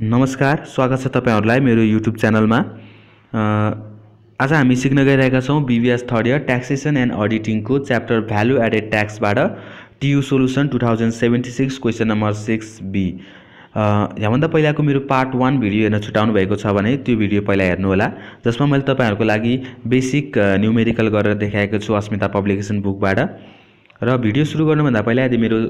नमस्कार स्वागत छ तपाईँहरूलाई मेरो युट्युब च्यानलमा आज हामी सिक्न गइरहेका छौँ BBS third year taxation and अडिटिङको च्याप्टर भ्यालु एडेड ट्याक्सबाट TU solution two thousand seventy six question number six B यहाँभन्दा पहिलाको मेरो पार्ट वान भिडियो हेर्न छुट्याउनु भएको छ भने त्यो भिडियो पहिला हेर्नुहोला जसमा मैले तपाईँहरूको लागि बेसिक न्युमेरिकल गरेर देखाएको छु अस्मिता पब्लिकेसन बुकबाट र भिडियो सुरु गर्नुभन्दा पहिला यदि मेरो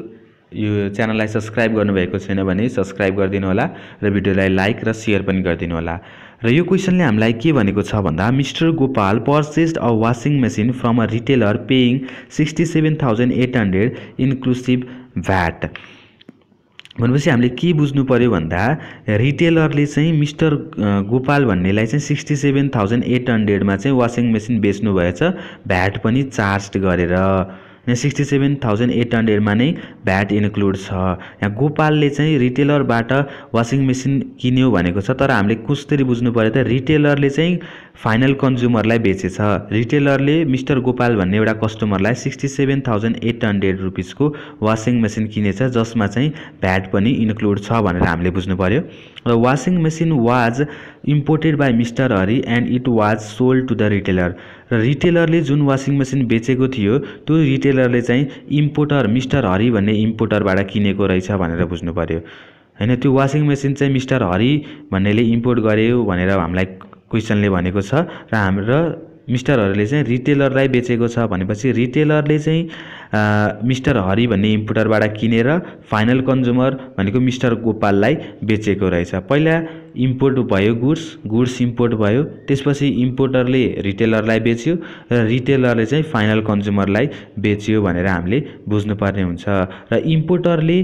यो च्यानललाई सब्सक्राइब गर्नुभएको छैन भने सब्सक्राइब गरिदिनु होला र भिडियोलाई लाइक र सेयर पनि गरिदिनु होला र यो क्वेसनले हामीलाई के भनेको छ भन्दा mister Gopal purchased a washing machine from a retailer paying sixty seven thousand eight hundred inclusive VAT भनेपछि हामीले के बुझ्नु पऱ्यो भन्दा रिटेलरले चाहिँ मिस्टर गोपाल भन्नेलाई चाहिँ सिक्सटी सेभेन थाउजन्ड एट हन्ड्रेडमा चाहिँ वासिङ मेसिन बेच्नु भएछ भ्याट पनि चार्ज गरेर यहाँ सिक्सटी सेभेन थाउजन्ड एट हन्ड्रेडमा नै भ्याट इन्क्लुड छ यहाँ गोपालले चाहिँ रिटेलरबाट वासिङ मेसिन किन्यो भनेको छ तर हामीले कसरी बुझ्नु पऱ्यो त रिटेलरले चाहिँ फाइनल कन्ज्युमरलाई बेचेछ रिटेलरले मिस्टर गोपाल भन्ने एउटा कस्टमरलाई sixty seven thousand eight hundred रुपिसको वासिङ मेसिन किनेछ जसमा चाहिँ भ्याट पनि इन्क्लुड छ भनेर हामीले बुझ्नु पऱ्यो र washing machine was imported by mister Hari and it was sold to the retailer र रिटेलरले जुन वासिङ मेसिन बेचेको थियो त्यो रिटेलरले चाहिँ इम्पोर्टर मिस्टर हरि भन्ने इम्पोर्टरबाट किनेको रहेछ भनेर बुझ्नु पऱ्यो होइन त्यो वासिङ मेसिन चाहिँ मिस्टर हरि भन्नेले इम्पोर्ट गर्यो भनेर हामीलाई क्वेसनले भनेको छ र हाम्रो मिस्टरहरूले चाहिँ रिटेलरलाई बेचेको छ भनेपछि रिटेलरले चाहिँ मिस्टर हरि भन्ने इम्पोर्टरबाट किनेर फाइनल कन्ज्युमर भनेको मिस्टर गोपाललाई बेचेको रहेछ पहिला इम्पोर्ट भयो गुड्स गुड्स इम्पोर्ट भयो त्यसपछि इम्पोर्टरले रिटेलरलाई बेच्यो र रिटेलरले चाहिँ फाइनल कन्ज्युमरलाई बेच्यो भनेर हामीले बुझ्नुपर्ने हुन्छ र इम्पोर्टरले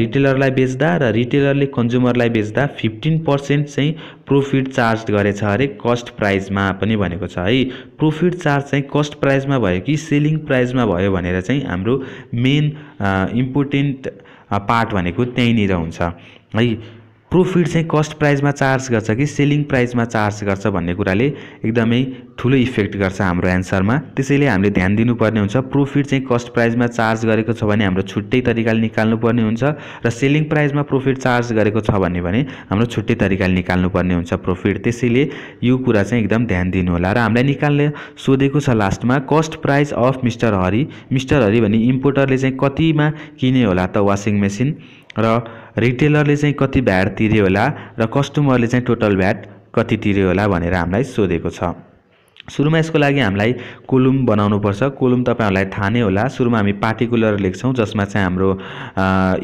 रिटेलरलाई बेच्दा र रिटेलरले कन्ज्युमरलाई बेच्दा फिफ्टिन पर्सेन्ट चाहिँ प्रोफिट चार्ज गरेछ अरे कस्ट प्राइजमा पनि भनेको छ है प्रोफिट चार्ज चाहिँ कस्ट प्राइजमा भयो कि सेलिङ प्राइजमा भयो भनेर चाहिँ हाम्रो मेन इम्पोर्टेन्ट पार्ट भनेको त्यहीँनिर हुन्छ है प्रोफिट चाहिँ कस्ट प्राइसमा चार्ज गर्छ कि सेलिङ प्राइसमा चार्ज गर्छ भन्ने कुराले एकदमै ठुलो इफेक्ट गर्छ हाम्रो एन्सरमा त्यसैले हामीले ध्यान दिनुपर्ने हुन्छ प्रोफिट चाहिँ कस्ट प्राइसमा चार्ज गरेको छ भने हाम्रो छुट्टै तरिकाले निकाल्नुपर्ने हुन्छ र सेलिङ प्राइसमा प्रोफिट चार्ज गरेको छ भन्यो भने हाम्रो छुट्टै तरिकाले निकाल्नुपर्ने हुन्छ प्रोफिट त्यसैले यो कुरा चाहिँ एकदम ध्यान दिनुहोला र हामीलाई निकाल्ने सोधेको छ लास्टमा cost price of mister Hari mister Hari भने इम्पोर्टरले चाहिँ कतिमा किने होला त वासिङ मेसिन र रिटेलरले चाहिँ कति भ्याट तिर्यो होला र कस्टमरले चाहिँ टोटल भ्याट कति तिर्यो होला भनेर हामीलाई सोधेको छ सुरुमा यसको लागि हामीलाई कोलुम बनाउनुपर्छ कोलुम तपाईँहरूलाई थाहा नै होला सुरुमा हामी पार्टिकुलर लेख्छौँ जसमा चाहिँ हाम्रो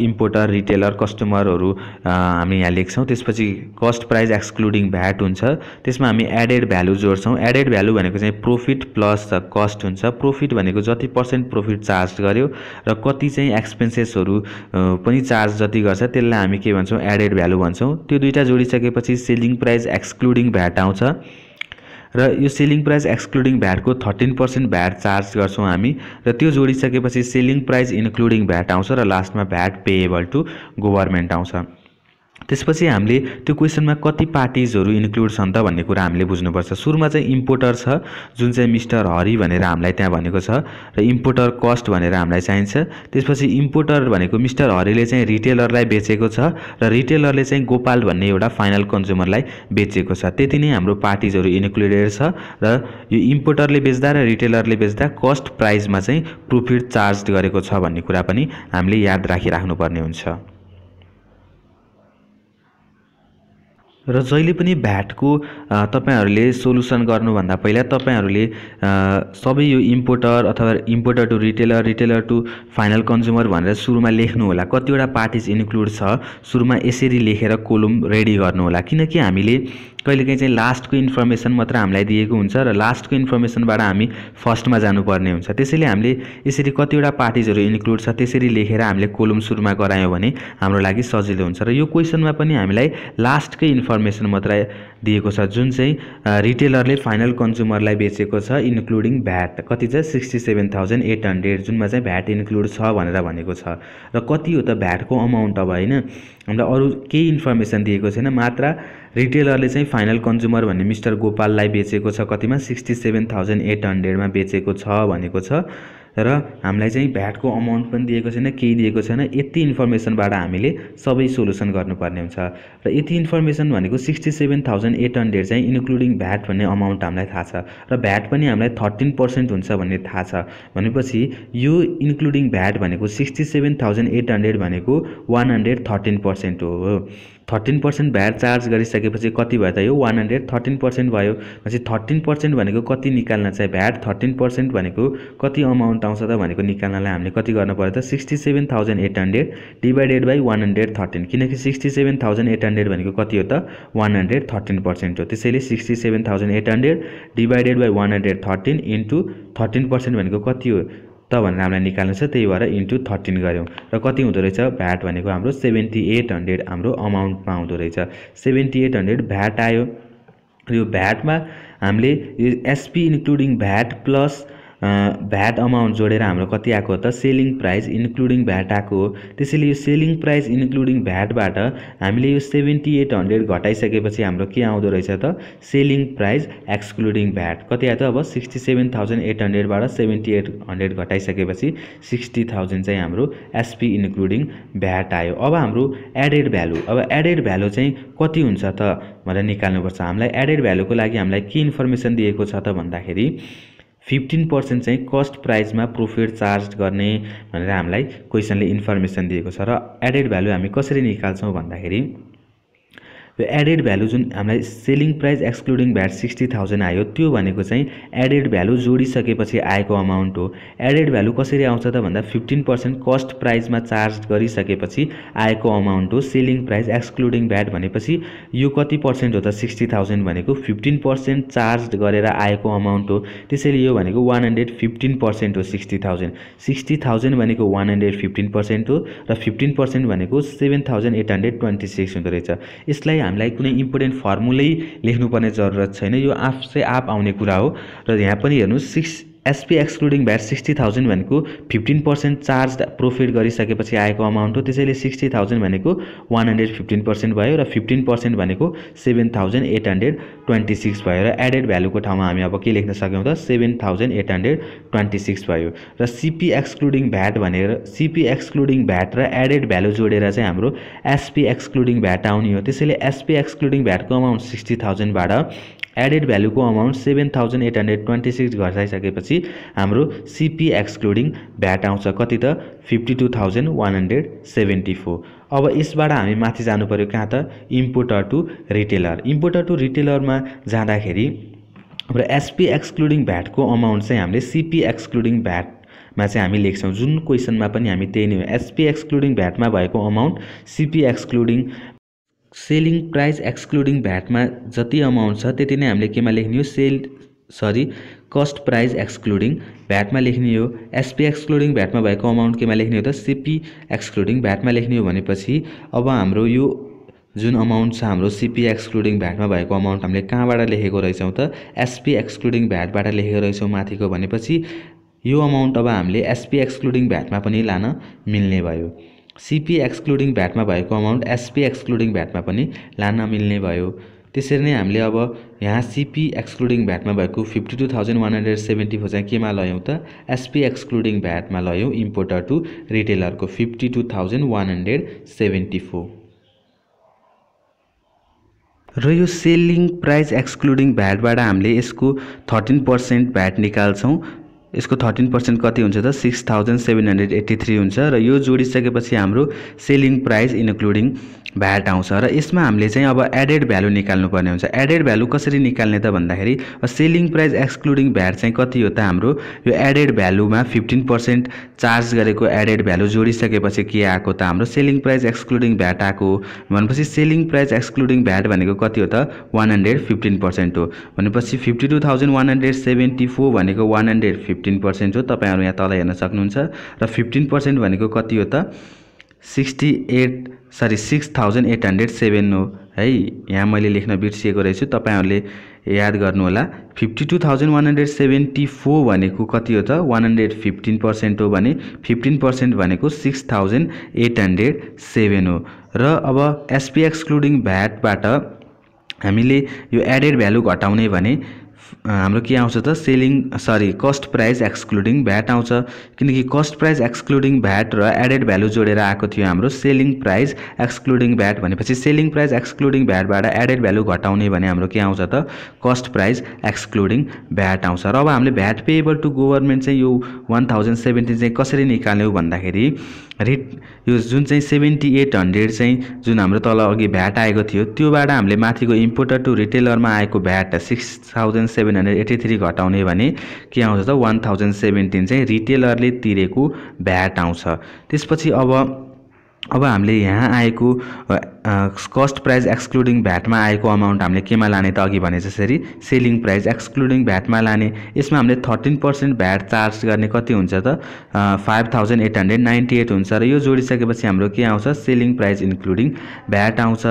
इम्पोर्टर रिटेलर कस्टमरहरू हामी यहाँ लेख्छौँ त्यसपछि कस्ट प्राइस एक्सक्लुडिङ भ्याट हुन्छ त्यसमा हामी एडेड भ्यालु जोड्छौँ एडेड भ्यालु भनेको चाहिँ प्रोफिट प्लस कस्ट हुन्छ प्रोफिट भनेको जति पर्सेन्ट प्रोफिट चार्ज गर्यो र कति चाहिँ एक्सपेन्सेसहरू पनि चार्ज जति गर्छ त्यसलाई हामी के भन्छौँ एडेड भ्यालु भन्छौँ त्यो दुइटा जोडिसकेपछि सेलिङ प्राइस एक्सक्लुडिङ भ्याट आउँछ र यो सेलिङ प्राइस एक्सक्लुडिङ भ्याटको थर्टिन पर्सेन्ट भ्याट चार्ज गर्छौँ हामी र त्यो जोडिसकेपछि सेलिङ प्राइस इन्क्लुडिङ भ्याट आउँछ र लास्टमा भ्याट पेएबल टु गभर्मेन्ट आउँछ त्यसपछि हामीले त्यो क्वेसनमा कति पार्टिजहरू इन्क्लुड छन् त भन्ने कुरा हामीले बुझ्नुपर्छ सुरुमा चाहिँ इम्पोर्टर छ जुन चाहिँ मिस्टर हरि भनेर हामीलाई त्यहाँ भनेको छ र इम्पोर्टर कस्ट भनेर हामीलाई चाहिन्छ त्यसपछि इम्पोर्टर भनेको मिस्टर हरिले चाहिँ रिटेलरलाई बेचेको छ र रिटेलरले चाहिँ गोपाल भन्ने एउटा फाइनल कन्ज्युमरलाई बेचेको छ त्यति नै हाम्रो पार्टिजहरू इन्क्लुडेड छ र यो इम्पोर्टरले बेच्दा र रिटेलरले बेच्दा कस्ट प्राइसमा चाहिँ प्रोफिट चार्ज गरेको छ भन्ने कुरा पनि हामीले याद राखिराख्नुपर्ने हुन्छ र जहिले पनि भ्याटको तपाईँहरूले सोल्युसन गर्नुभन्दा पहिला तपाईँहरूले सबै यो इम्पोर्टर अथवा importer to retailer retailer to final consumer भनेर सुरुमा लेख्नु होला कतिवटा पार्टिज इन्क्लुड छ सुरुमा यसरी लेखेर कोलुम रेडी गर्नुहोला किनकि हामीले कहिलेकाहीँ चाहिँ लास्टको इन्फर्मेसन मात्र हामीलाई दिएको हुन्छ र लास्टको इन्फर्मेसनबाट हामी फर्स्टमा जानुपर्ने हुन्छ त्यसैले हामीले यसरी कतिवटा पार्टिजहरू इन्क्लुड छ त्यसरी लेखेर हामीले कोलम सुरुमा गरायौँ भने हाम्रो लागि सजिलो हुन्छ र यो क्वेसनमा पनि हामीलाई लास्टकै इन्फर्मेसन मात्र दिएको छ जुन चाहिँ रिटेलरले फाइनल कन्ज्युमरलाई बेचेको छ इन्क्लुडिङ भ्याट कति छ sixty seven thousand eight hundred जुनमा चाहिँ भ्याट इन्क्लुड छ भनेर भनेको छ र कति हो त भ्याटको अमाउन्ट अब होइन हामीलाई अरू केही इन्फर्मेसन दिएको छैन मात्र रिटेलरले चाहिँ फाइनल कन्ज्युमर भन्ने मिस्टर गोपाललाई बेचेको छ कतिमा सिक्सटी सेभेन थाउजन्ड एट हन्ड्रेडमा बेचेको छ भनेको छ र हामीलाई चाहिँ भ्याटको अमाउन्ट पनि दिएको छैन केही दिएको छैन यति इन्फर्मेसनबाट हामीले सबै सोल्युसन गर्नुपर्ने हुन्छ र यति इन्फर्मेसन भनेको sixty seven thousand eight hundred चाहिँ इन्क्लुडिङ भ्याट भन्ने अमाउन्ट हामीलाई थाहा छ र भ्याट पनि हामीलाई थर्टिन पर्सेन्ट हुन्छ भन्ने थाहा छ भनेपछि यो इन्क्लुडिङ भ्याट भनेको sixty seven thousand eight hundred भनेको वान हन्ड्रेड थर्टिन पर्सेन्ट हो थर्टिन पर्सेन्ट भ्याट चार्ज गरिसकेपछि कति भयो त यो वान हन्ड्रेड थर्टिन पर्सेन्ट भयो भनेपछि थर्टिन पर्सेन्ट भनेको कति निकाल्न चाहिँ भ्याट थर्टिन पर्सेन्ट भनेको कति अमाउन्ट आउँछ त भनेको निकाल्नलाई हामीले कति गर्नु पऱ्यो त sixty seven thousand eight hundred divided by one hundred thirteen किनकि sixty seven thousand eight hundred भनेको कति हो त वान हन्ड्रेड थर्टिन पर्सेन्ट हो त्यसैले sixty seven thousand eight hundred divided by one hundred thirteen into thirteen percent भनेको कति हो त भनेर हामीलाई निकाल्नु छ त्यही भएर इन्टु थर्टिन गऱ्यौँ र कति हुँदो रहेछ भ्याट भनेको हाम्रो सेभेन्टी एट हन्ड्रेड हाम्रो अमाउन्टमा हुँदो रहेछ सेभेन्टी एट हन्ड्रेड भ्याट आयो यो भ्याटमा हामीले SP including VAT plus VAT amount जोडेर हाम्रो कति आएको त सेलिङ प्राइस इन्क्लुडिङ भ्याट आएको हो त्यसैले यो सेलिङ प्राइस इन्क्लुडिङ भ्याटबाट हामीले यो सेभेन्टी एट हन्ड्रेड घटाइसकेपछि हाम्रो के आउँदो रहेछ त सेलिङ प्राइस एक्सक्लुडिङ भ्याट कति आयो त अब सिक्सटी सेभेन थाउजन्ड एट हन्ड्रेडबाट सेभेन्टी एट हन्ड्रेड घटाइसकेपछि सिक्सटी थाउजन्ड चाहिँ हाम्रो एसपी इन्क्लुडिङ भ्याट आयो अब हाम्रो एडेड भ्यालु अब एडेड भ्यालु चाहिँ कति हुन्छ त भनेर निकाल्नुपर्छ हामीलाई एडेड भ्यालुको लागि हामीलाई के इन्फर्मेसन दिएको छ त भन्दाखेरि फिफ्टिन पर्सेन्ट चाहिँ कस्ट प्राइसमा प्रोफिट चार्ज गर्ने भनेर हामीलाई क्वेसनले इन्फर्मेसन दिएको छ र एडेड भ्यालु हामी कसरी निकाल्छौँ भन्दाखेरि यो एडेड भ्यालु जुन हामीलाई selling price excluding VAT sixty thousand आयो त्यो भनेको चाहिँ एडेड भ्यालु जोडिसकेपछि आएको अमाउन्ट हो एडेड भ्यालु कसरी आउँछ त भन्दा फिफ्टिन पर्सेन्ट कस्ट प्राइसमा चार्ज गरिसकेपछि आएको अमाउन्ट हो सेलिङ प्राइस एक्सक्लुडिङ भ्याट भनेपछि यो कति पर्सेन्ट हो त सिक्सटी थाउजन्ड भनेको फिफ्टिन पर्सेन्ट चार्ज गरेर आएको अमाउन्ट हो त्यसैले यो भनेको वान हन्ड्रेड फिफ्टिन पर्सेन्ट हो सिक्सटी थाउजन्ड सिक्सटी थाउजन्ड भनेको वान हन्ड्रेड फिफ्टिन पर्सेन्ट हो र फिफ्टिन पर्सेन्ट भनेको seven thousand eight hundred twenty six हुँदो रहेछ यसलाई हामीलाई कुनै इम्पोर्टेन्ट फर्मुलै लेख्नुपर्ने जरुरत छैन यो आफै आप आउने कुरा हो र यहाँ पनि हेर्नुहोस् six SP excluding VAT sixty thousand भनेको फिफ्टिन पर्सेन्ट चार्ज प्रोफिट गरिसकेपछि आएको अमाउन्ट हो त्यसैले सिक्सटी थाउजन्ड भनेको वान हन्ड्रेड फिफ्टिन पर्सेन्ट भयो र फिफ्टिन पर्सेन्ट भनेको seven thousand eight hundred twenty six भयो र एडेड भ्यालुको ठाउँमा हामी अब के लेख्न सक्यौँ त seven thousand eight hundred twenty six भयो र सिपी एक्सक्लुडिङ भ्याट भनेर सिपी एक्सक्लुडिङ भ्याट र एडेड भ्यालु जोडेर चाहिँ हाम्रो एसपी एक्सक्लुडिङ भ्याट आउने हो त्यसैले एसपी एक्सक्लुडिङ भ्याटको अमाउन्ट सिक्सटी थाउजन्डबाट एडेड भ्यालुको amount seven thousand eight hundred twenty six घटाइसकेपछि हाम्रो सिपी एक्सक्लुडिङ भ्याट आउँछ कति त fifty two thousand one hundred seventy four अब यसबाट हामी माथि जानु पऱ्यो कहाँ त importer to retailer importer to रिटेलरमा जाँदाखेरि हाम्रो एसपी एक्सक्लुडिङ भ्याटको अमाउन्ट चाहिँ हामीले सिपी एक्सक्लुडिङ भ्याट मा चाहिँ हामी लेख्छौँ जुन क्वेसनमा पनि हामी त्यही नै हो एसपी एक्सक्लुडिङ भ्याटमा भएको amount CP excluding selling price excluding भ्याटमा जति अमाउन्ट छ त्यति नै हामीले केमा लेख्ने हो sell sorry cost price excluding भ्याटमा लेख्ने हो एसपी एक्सक्लुडिङ भ्याटमा भएको अमाउन्ट केमा लेख्ने हो त सिपी एक्सक्लुडिङ भ्याटमा लेख्ने हो भनेपछि अब हाम्रो यो जुन अमाउन्ट छ हाम्रो सिपी एक्सक्लुडिङ भ्याटमा भएको अमाउन्ट हामीले कहाँबाट लेखेको रहेछौँ त एसपी एक्सक्लुडिङ भ्याटबाट लेखेको रहेछौँ माथिको भनेपछि यो अमाउन्ट अब हामीले एसपी एक्सक्लुडिङ भ्याटमा पनि लान मिल्ने भयो सिपी एक्सक्लुडिङ भ्याटमा भएको अमाउन्ट एसपी एक्सक्लुडिङ भ्याटमा पनि लान मिल्ने भयो त्यसरी नै हामीले अब यहाँ सिपी एक्सक्लुडिङ भ्याटमा भएको fifty two thousand one hundred seventy four चाहिँ केमा लयौँ त एसपी एक्सक्लुडिङ भ्याटमा लयौँ इम्पोर्टर टु रिटेलरको fifty two thousand one hundred seventy four र यो सेलिङ प्राइस एक्सक्लुडिङ भ्याटबाट हामीले यसको थर्टिन पर्सेन्ट भ्याट निकाल्छौँ यसको थर्टिन पर्सेन्ट कति हुन्छ त six thousand seven hundred eighty three हुन्छ र यो जोडिसकेपछि हाम्रो सेलिङ प्राइस इन्क्लुडिङ भ्याट आउँछ र यसमा हामीले चाहिँ अब एडेड भ्यालु निकाल्नुपर्ने हुन्छ एडेड भ्यालु कसरी निकाल्ने त भन्दाखेरि सेलिङ प्राइस एक्सक्लुडिङ भ्याट चाहिँ कति हो त हाम्रो यो एडेड भ्यालुमा फिफ्टिन पर्सेन्ट चार्ज गरेको एडेड भ्यालु जोडिसकेपछि के आएको त हाम्रो सेलिङ प्राइस एक्सक्लुडिङ भ्याट आएको हो भनेपछि सेलिङ प्राइस एक्सक्लुडिङ भ्याट भनेको कति हो त वान हन्ड्रेड फिफ्टिन पर्सेन्ट हो भनेपछि fifty two thousand one hundred seventy four भनेको वान हन्ड्रेड फिफ्टिन पर्सेन्ट हो तपाईँहरू यहाँ तल हेर्न सक्नुहुन्छ र फिफ्टिन पर्सेन्ट भनेको कति हो त sixty eight sorry six thousand eight hundred seven हो है यहाँ मैले लेख्न बिर्सिएको रहेछु तपाईँहरूले याद गर्नुहोला fifty two thousand one hundred seventy four भनेको कति हो त वान हन्ड्रेड फिफ्टिन पर्सेन्ट हो भने फिफ्टिन पर्सेन्ट भनेको six thousand eight hundred seven हो र अब एसपी एक्सक्लुडिङ भ्याटबाट हामीले यो एडेड भ्यालु घटाउने भने हाम्रो के आउँछ त selling sorry cost price excluding VAT आउँछ किनकि कस्ट प्राइस एक्सक्लुडिङ भ्याट र एडेड भ्यालु जोडेर आएको थियो हाम्रो सेलिङ प्राइस एक्सक्लुडिङ भ्याट भनेपछि सेलिङ प्राइस एक्सक्लुडिङ भ्याटबाट एडेड भ्यालु घटाउने भने हाम्रो के आउँछ त कस्ट प्राइस एक्सक्लुडिङ भ्याट आउँछ र अब हामीले भ्याट पेएबल टु गभर्मेन्ट चाहिँ यो वान थाउजन्ड सेभेन्टिन चाहिँ कसरी निकाल्यौँ भन्दाखेरि रेट यो जुन चाहिँ सेभेन्टी एट हन्ड्रेड चाहिँ जुन हाम्रो तल अघि भ्याट आएको थियो त्योबाट हामीले माथिको इम्पोर्टर टु रिटेलरमा आएको VAT six thousand seven hundred eighty three घटाउने भने के आउँछ त वान थाउजन्ड सेभेन्टिन चाहिँ रिटेलरले तिरेको भ्याट आउँछ त्यसपछि अब अब हामीले यहाँ आएको कस्ट प्राइज एक्सक्लुडिङ भ्याटमा आएको अमाउन्ट हामीले केमा लाने त अघि भने जसरी सेलिङ प्राइज एक्सक्लुडिङ भ्याटमा लाने यसमा हामीले थर्टिन पर्सेन्ट भ्याट चार्ज गर्ने कति हुन्छ त five thousand eight hundred ninety eight हुन्छ र यो जोडिसकेपछि हाम्रो के आउँछ सेलिङ प्राइज इन्क्लुडिङ भ्याट आउँछ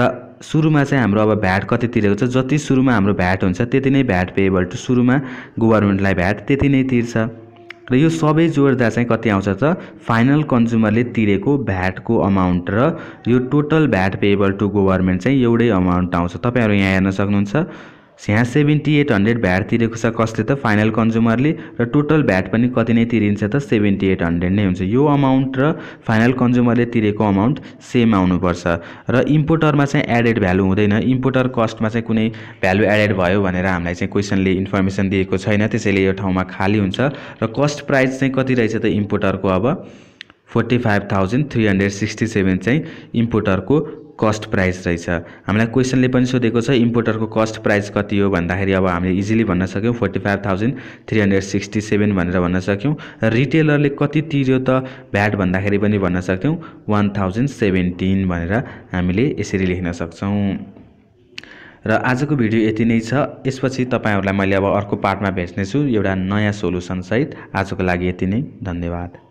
र सुरुमा चाहिँ हाम्रो अब भ्याट कति तिरेको छ जति सुरुमा हाम्रो भ्याट हुन्छ त्यति नै भ्याट पेएबल टु सुरुमा गभर्मेन्टलाई भ्याट त्यति नै तिर्छ र यो सबै जोड्दा चाहिँ कति आउँछ त फाइनल कन्ज्युमरले तिरेको भ्याटको अमाउन्ट र यो total VAT payable to government चाहिँ एउटै अमाउन्ट आउँछ तपाईँहरू यहाँ हेर्न सक्नुहुन्छ यहाँ सेभेन्टी एट हन्ड्रेड भ्याट तिरेको छ कसले त फाइनल कन्ज्युमरले र टोटल भ्याट पनि कति नै तिरिन्छ त सेभेन्टी एट हन्ड्रेड नै हुन्छ यो अमाउन्ट र फाइनल कन्ज्युमरले तिरेको अमाउन्ट सेम आउनुपर्छ र इम्पोर्टरमा चाहिँ एडेड भ्यालु हुँदैन इम्पोर्टर कस्टमा चाहिँ कुनै भ्यालु एडेड भयो भनेर हामीलाई चाहिँ क्वेसनले इन्फर्मेसन दिएको छैन त्यसैले यो ठाउँमा खाली हुन्छ र कस्ट प्राइस चाहिँ कति रहेछ त इम्पोर्टरको अब forty five thousand three hundred sixty seven चाहिँ इम्पोर्टरको कस्ट प्राइस रहेछ हामीलाई क्वेसनले पनि सोधेको छ इम्पोर्टरको कस्ट प्राइस कति हो भन्दाखेरि अब हामीले इजिली भन्न सक्यौँ forty five thousand three hundred sixty seven भनेर भन्न सक्यौँ रिटेलरले कति तिर्यो त भ्याट भन्दाखेरि पनि भन्न सक्यौँ वान थाउजन्ड सेभेन्टिन भनेर हामीले यसरी लेख्न सक्छौँ र आजको भिडियो यति नै छ यसपछि तपाईँहरूलाई मैले अब अर्को पार्टमा भेट्नेछु एउटा नयाँ सोलुसनसहित आजको लागि यति नै धन्यवाद